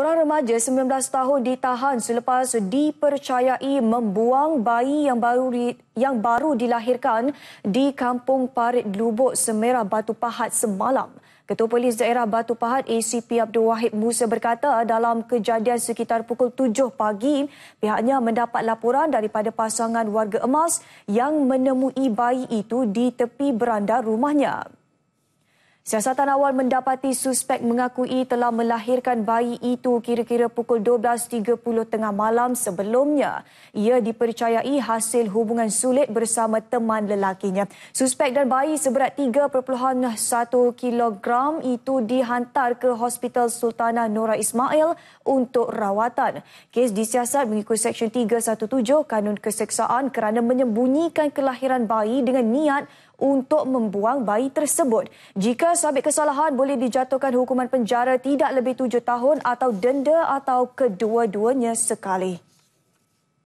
Seorang remaja 19 tahun ditahan selepas dipercayai membuang bayi yang baru di, yang baru dilahirkan di Kampung Parit Lubuk Semerah Batu Pahat semalam. Ketua Polis Daerah Batu Pahat ACP Abdul Wahid Musa berkata dalam kejadian sekitar pukul 7 pagi pihaknya mendapat laporan daripada pasangan warga emas yang menemui bayi itu di tepi beranda rumahnya. Siasatan awal mendapati suspek mengakui telah melahirkan bayi itu kira-kira pukul 12.30 tengah malam sebelumnya. Ia dipercayai hasil hubungan sulit bersama teman lelakinya. Suspek dan bayi seberat 3.1 kilogram itu dihantar ke Hospital Sultanah Nora Ismail untuk rawatan. Kes disiasat mengikut Seksyen 317 Kanun Keseksaan kerana menyembunyikan kelahiran bayi dengan niat untuk membuang bayi tersebut. Jika sabit kesalahan boleh dijatuhkan hukuman penjara tidak lebih tujuh tahun atau denda atau kedua-duanya sekali.